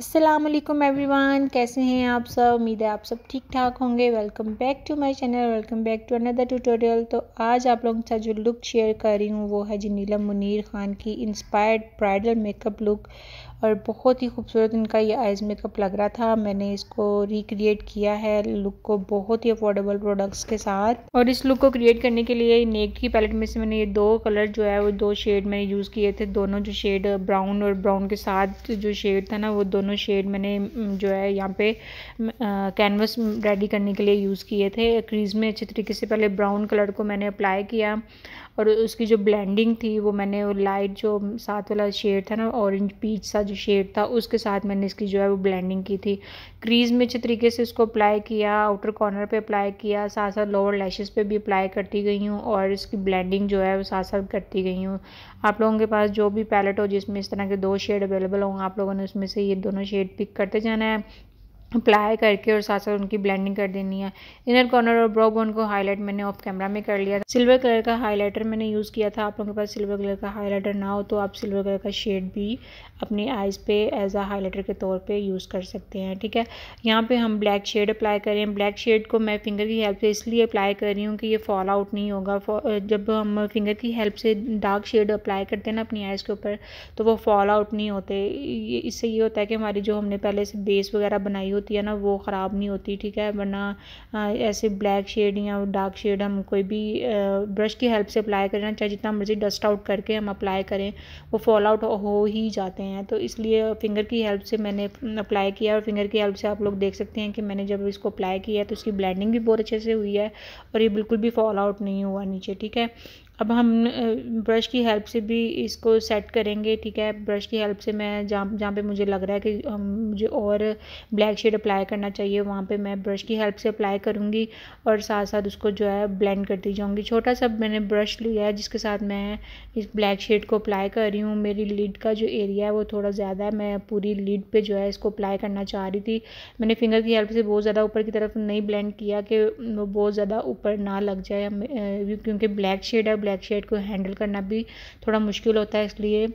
Aslam everyone कैसे हैं आप सब उम्मीद है आप सब ठीक ठाक होंगे welcome back to my channel welcome back to another tutorial तो आज आप लोगों के साथ जो लुक शेयर कर रही हूँ वो है जी नीलम मुनीर ख़ान की इंस्पायर्ड ब्राइडल मेकअप लुक और बहुत ही खूबसूरत इनका ये आइज़ मेकअप लग रहा था मैंने इसको रिक्रिएट किया है लुक को बहुत ही अफोर्डेबल प्रोडक्ट्स के साथ और इस लुक को क्रिएट करने के लिए नेक की पैलेट में से मैंने ये दो कलर जो है वो दो शेड मैंने यूज़ किए थे दोनों जो शेड ब्राउन और ब्राउन के साथ जो शेड था ना वो दोनों दोनों शेड मैंने जो है यहाँ पे कैनवस रेडी करने के लिए यूज़ किए थे क्रीज़ में अच्छे तरीके से पहले ब्राउन कलर को मैंने अप्लाई किया और उसकी जो ब्लेंडिंग थी वो मैंने वो लाइट जो साथ वाला शेड था ना ऑरेंज पीच सा जो शेड था उसके साथ मैंने इसकी जो है वो ब्लेंडिंग की थी क्रीज़ में अच्छे तरीके से इसको अप्लाई किया आउटर कॉर्नर पे अप्लाई किया साथ साथ लोअर लैशेस पे भी अप्लाई करती गई हूँ और इसकी ब्लेंडिंग जो है वो साथ साथ करती गई हूँ आप लोगों के पास जो भी पैलेट हो जिसमें इस तरह के दो शेड अवेलेबल हों आप लोगों ने उसमें से ये दोनों दोनों शेड पिक करते जाना है अप्लाई करके और साथ साथ उनकी ब्लेंडिंग कर देनी है इनर कॉर्नर और ब्रो बोन को हाईलाइट मैंने ऑफ कैमरा में कर लिया था सिल्वर कलर का हाईलाइटर मैंने यूज़ किया था आप लोगों के पास सिल्वर कलर का हाईलाइटर ना हो तो आप सिल्वर कलर का शेड भी अपनी आइज़ पे एज आ हाईलाइटर के तौर पे यूज़ कर सकते हैं ठीक है यहाँ पे हम ब्लैक शेड अप्लाई करें ब्लैक शेड को मैं फिंगर की हेल्प से इसलिए अप्लाई कर रही हूँ कि ये फॉल आउट नहीं होगा जब हम फिंगर की हेल्प से डार्क शेड अप्लाई करते हैं ना अपनी आइज़ के ऊपर तो वो फॉल आउट नहीं होते इससे ये होता है कि हमारी जो हमने पहले से बेस वगैरह बनाई होती है ना वो ख़राब नहीं होती ठीक है वरना ऐसे ब्लैक शेड या डार्क शेड हम कोई भी ब्रश की हेल्प से अप्लाई करना चाहे जितना मर्ज़ी डस्ट आउट करके हम अप्लाई करें वो फॉल आउट हो ही जाते हैं तो इसलिए फिंगर की हेल्प से मैंने अप्लाई किया और फिंगर की हेल्प से आप लोग देख सकते हैं कि मैंने जब इसको अप्लाई किया है तो इसकी ब्लैंडिंग भी बहुत अच्छे से हुई है और ये बिल्कुल भी फॉल आउट नहीं हुआ नीचे ठीक है अब हम ब्रश की हेल्प से भी इसको सेट करेंगे ठीक है ब्रश की हेल्प से मैं जहाँ जहाँ पे मुझे लग रहा है कि मुझे और ब्लैक शेड अप्लाई करना चाहिए वहाँ पे मैं ब्रश की हेल्प से अप्लाई करूँगी और साथ साथ उसको जो है ब्लेंड करती जाऊँगी छोटा सा मैंने ब्रश लिया है जिसके साथ मैं इस ब्लैक शेड को अप्लाई कर रही हूँ मेरी लीड का जो एरिया है वो थोड़ा ज़्यादा है मैं पूरी लीड पर जो है इसको अप्लाई करना चाह रही थी मैंने फिंगर की हेल्प से बहुत ज़्यादा ऊपर की तरफ नहीं ब्लेंड किया कि वो बहुत ज़्यादा ऊपर ना लग जाए क्योंकि ब्लैक शेड है ब्लैक शेड को हैंडल करना भी थोड़ा मुश्किल होता है इसलिए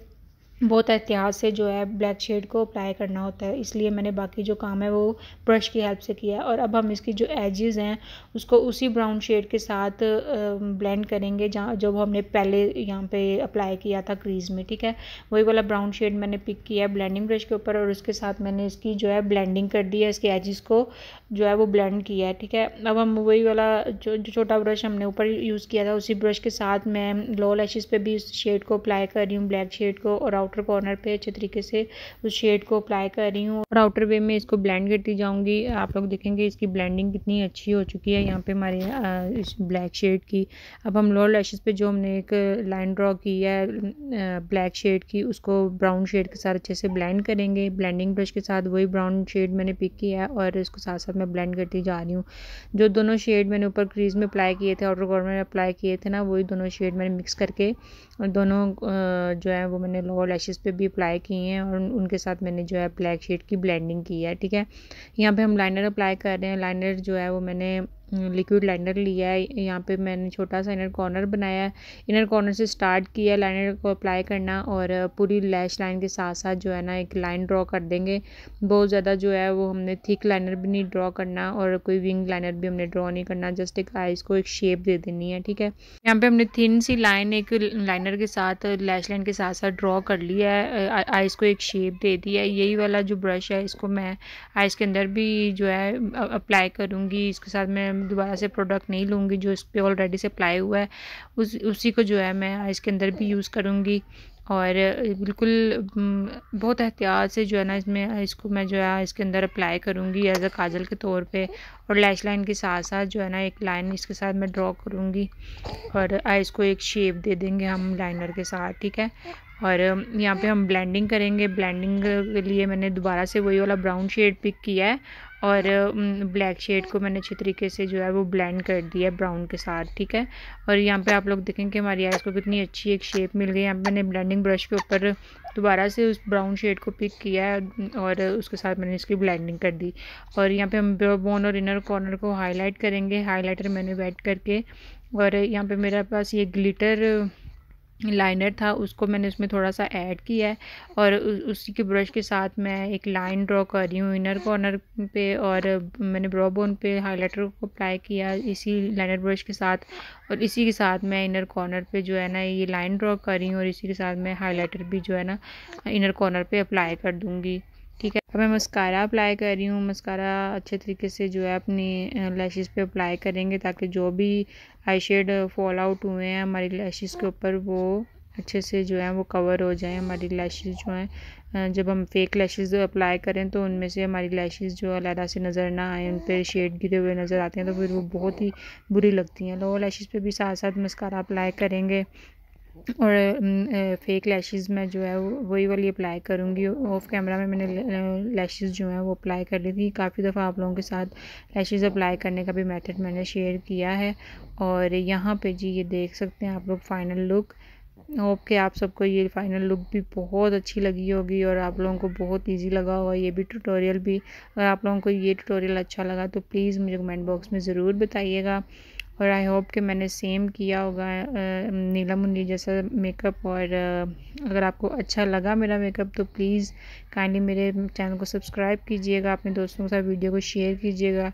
बहुत एहतियात से जो है ब्लैक शेड को अप्लाई करना होता है इसलिए मैंने बाकी जो काम है वो ब्रश की हेल्प से किया है और अब हम इसकी जो एजेस हैं उसको उसी ब्राउन शेड के साथ ब्लेंड करेंगे जहाँ जब हमने पहले यहाँ पे अप्लाई किया था क्रीज में ठीक है वही वाला ब्राउन शेड मैंने पिक किया है ब्लैंडिंग ब्रश के ऊपर और उसके साथ मैंने इसकी जो है ब्लैंडिंग कर दी है इसके एजिस को जो है वो ब्लैंड किया है ठीक है अब हम वही वाला जो छोटा ब्रश हमने ऊपर यूज़ किया था उसी ब्रश के साथ मैं लो लैशेज़ पर भी उस शेड को अप्लाई कर रही हूँ ब्लैक शेड को और आउट आउटर कॉर्नर पे अच्छे तरीके से उस शेड को अप्लाई कर रही हूँ और आउटर वे में इसको ब्लेंड करती जाऊँगी आप लोग देखेंगे इसकी ब्लेंडिंग कितनी अच्छी हो चुकी है यहाँ पे हमारे इस ब्लैक शेड की अब हम लोअर लैशेज पे जो हमने एक लाइन ड्रॉ की है ब्लैक शेड की उसको ब्राउन शेड के साथ अच्छे से ब्लेंड करेंगे ब्लेंडिंग ब्रश के साथ वही ब्राउन शेड मैंने पिक किया है और इसको साथ साथ मैं ब्लेंड करती जा रही हूँ जो दोनों शेड मैंने ऊपर क्रीज में अप्लाई किए थे आउटर कॉर्नर में अप्लाई किए थे ना वही दोनों शेड मैंने मिक्स करके और दोनों जो है वो मैंने लोअर लैश लैशेस पे भी अप्लाई किए हैं और उनके साथ मैंने जो है ब्लैक शेड की ब्लेंडिंग की है ठीक है यहाँ पे हम लाइनर अप्लाई कर रहे हैं लाइनर जो है वो मैंने लिक्विड लाइनर लिया है यहाँ पे मैंने छोटा सा इनर कॉर्नर बनाया है इनर कॉर्नर से स्टार्ट किया लाइनर को अप्लाई करना और पूरी लैश लाइन के साथ साथ जो है ना एक लाइन ड्रॉ कर देंगे बहुत ज़्यादा जो है वो हमने थिक लाइनर भी नहीं ड्रॉ करना और कोई विंग लाइनर भी हमने ड्रॉ नहीं करना जस्ट एक आइज़ को एक शेप दे देनी है ठीक है यहाँ पर हमने थिन सी लाइन एक लाइनर के साथ लैश लाइन के साथ साथ ड्रॉ कर लिया है आइज़ को एक शेप दे दी है यही वाला जो ब्रश है इसको मैं आइज़ के अंदर भी जो है अप्लाई करूँगी इसके साथ मैं दोबारा से प्रोडक्ट नहीं लूँगी जो इस पर ऑलरेडी से अप्लाई हुआ है उस उसी को जो है मैं इसके अंदर भी यूज़ करूँगी और बिल्कुल बहुत एहतियात से जो है ना इसमें इसको मैं जो है इसके अंदर अप्लाई करूँगी एज अ काजल के तौर पे और लैश लाइन के साथ साथ जो है ना एक लाइन इसके साथ मैं ड्रॉ करूँगी और इसको एक शेप दे देंगे हम लाइनर के साथ ठीक है और यहाँ पे हम ब्लेंडिंग करेंगे ब्लेंडिंग के लिए मैंने दोबारा से वही वाला ब्राउन शेड पिक किया है और ब्लैक शेड को मैंने अच्छे तरीके से जो है वो ब्लेंड कर दिया है ब्राउन के साथ ठीक है और यहाँ पे आप लोग देखें कि हमारी आइज़ को कितनी अच्छी एक शेप मिल गई यहाँ पर मैंने ब्लेंडिंग ब्रश के ऊपर दोबारा से उस ब्राउन शेड को पिक किया है और उसके साथ मैंने इसकी ब्लेंडिंग कर दी और यहाँ पे हम बोन और इनर कॉर्नर को हाईलाइट करेंगे हाईलाइटर मैंने वेट करके और यहाँ पर मेरे पास ये ग्लिटर लाइनर था उसको मैंने उसमें थोड़ा सा ऐड किया है और उसी के ब्रश के साथ मैं एक लाइन ड्रॉ कर रही हूँ इनर कॉर्नर पे और मैंने ब्रो बोन पे हाइलाइटर को अप्लाई किया इसी लाइनर ब्रश के साथ और इसी के साथ मैं इनर कॉर्नर पे जो है ना ये लाइन ड्रॉ कर रही हूँ और इसी के साथ मैं हाइलाइटर भी जो है ना इनर कॉर्नर पर अप्लाई कर दूँगी ठीक है अब मैं मस्कारा अप्लाई कर रही हूँ मस्कारा अच्छे तरीके से जो है अपनी लैशेस पे अप्लाई करेंगे ताकि जो भी आई शेड फॉल आउट हुए हैं हमारी लैशेस के ऊपर वो अच्छे से जो है वो कवर हो जाए हमारी लैशेस जो हैं जब हम फेक लैशेस अप्लाई करें तो उनमें से हमारी लैशेस जो अलहदा से नज़र ना आए उन पर शेड गिरे हुए नज़र आते हैं तो फिर वो बहुत ही बुरी लगती हैं लोअर तो लैशेस पे भी साथ साथ मस्कारा अप्लाई करेंगे और फेक लैशेस मैं जो है वही वाली अप्लाई करूँगी ऑफ कैमरा में मैंने लैशेस जो हैं वो अप्लाई कर ली थी काफ़ी दफ़ा आप लोगों के साथ लैशेस अप्लाई करने का भी मेथड मैंने शेयर किया है और यहाँ पे जी ये देख सकते हैं आप लोग फाइनल लुक होप के आप सबको ये फाइनल लुक भी बहुत अच्छी लगी होगी और आप लोगों को बहुत इजी लगा होगा ये भी ट्यूटोरियल भी अगर आप लोगों को ये ट्यूटोरियल अच्छा लगा तो प्लीज़ मुझे कमेंट बॉक्स में ज़रूर बताइएगा और आई होप कि मैंने सेम किया होगा नीला मुन्नी जैसा मेकअप और अगर आपको अच्छा लगा मेरा मेकअप तो प्लीज़ काइंडली मेरे चैनल को सब्सक्राइब कीजिएगा अपने दोस्तों के साथ वीडियो को शेयर कीजिएगा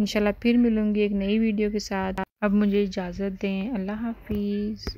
इंशाल्लाह फिर मिलूँगी एक नई वीडियो के साथ अब मुझे इजाज़त दें अल्लाह हाफिज़